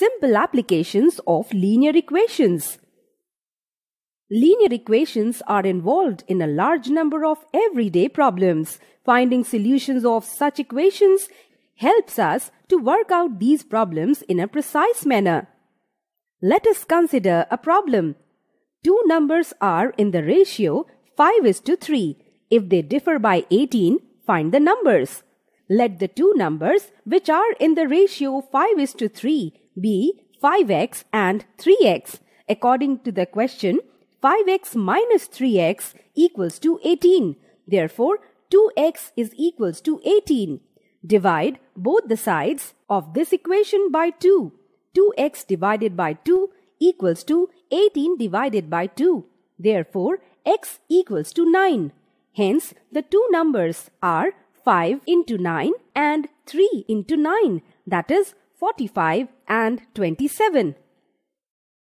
simple applications of linear equations. Linear equations are involved in a large number of everyday problems. Finding solutions of such equations helps us to work out these problems in a precise manner. Let us consider a problem. Two numbers are in the ratio 5 is to 3. If they differ by 18, find the numbers. Let the two numbers which are in the ratio 5 is to 3 b 5x and 3x. According to the question, 5x minus 3x equals to 18. Therefore, 2x is equals to 18. Divide both the sides of this equation by 2. 2x divided by 2 equals to 18 divided by 2. Therefore, x equals to 9. Hence, the two numbers are 5 into 9 and 3 into 9. That is 45 and 27.